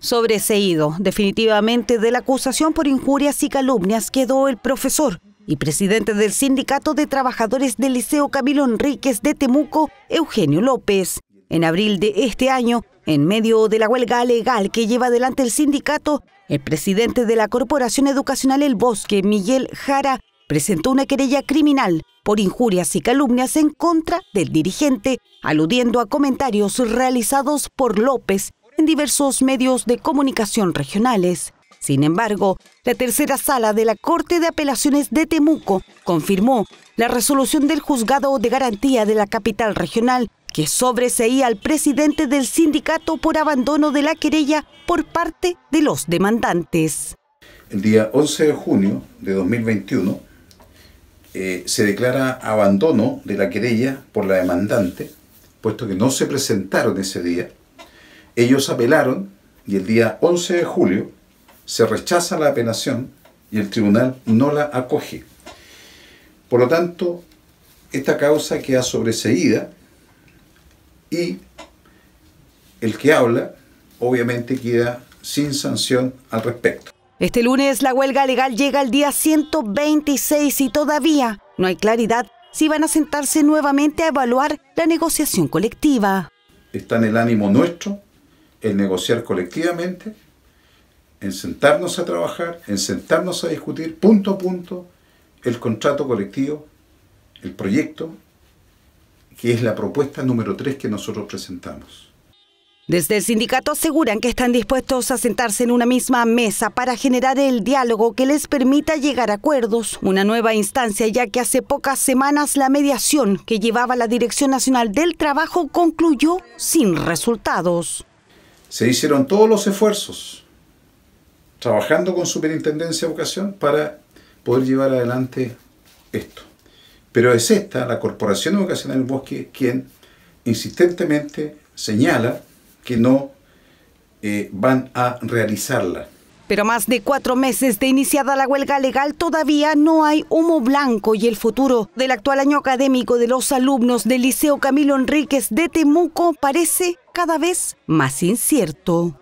Sobreseído definitivamente de la acusación por injurias y calumnias quedó el profesor y presidente del Sindicato de Trabajadores del Liceo Camilo Enríquez de Temuco, Eugenio López. En abril de este año, en medio de la huelga legal que lleva adelante el sindicato, el presidente de la Corporación Educacional El Bosque, Miguel Jara, presentó una querella criminal por injurias y calumnias en contra del dirigente, aludiendo a comentarios realizados por López en diversos medios de comunicación regionales. Sin embargo, la tercera sala de la Corte de Apelaciones de Temuco confirmó la resolución del juzgado de garantía de la capital regional que sobreseía al presidente del sindicato por abandono de la querella por parte de los demandantes. El día 11 de junio de 2021 eh, se declara abandono de la querella por la demandante, puesto que no se presentaron ese día ellos apelaron y el día 11 de julio se rechaza la apelación y el tribunal no la acoge. Por lo tanto, esta causa queda sobreseída y el que habla obviamente queda sin sanción al respecto. Este lunes la huelga legal llega al día 126 y todavía no hay claridad si van a sentarse nuevamente a evaluar la negociación colectiva. Está en el ánimo nuestro el negociar colectivamente, en sentarnos a trabajar, en sentarnos a discutir punto a punto el contrato colectivo, el proyecto, que es la propuesta número tres que nosotros presentamos. Desde el sindicato aseguran que están dispuestos a sentarse en una misma mesa para generar el diálogo que les permita llegar a acuerdos, una nueva instancia ya que hace pocas semanas la mediación que llevaba la Dirección Nacional del Trabajo concluyó sin resultados se hicieron todos los esfuerzos, trabajando con Superintendencia de Educación, para poder llevar adelante esto. Pero es esta, la Corporación Educacional del Bosque, quien insistentemente señala que no eh, van a realizarla. Pero más de cuatro meses de iniciada la huelga legal todavía no hay humo blanco y el futuro del actual año académico de los alumnos del Liceo Camilo Enríquez de Temuco parece cada vez más incierto.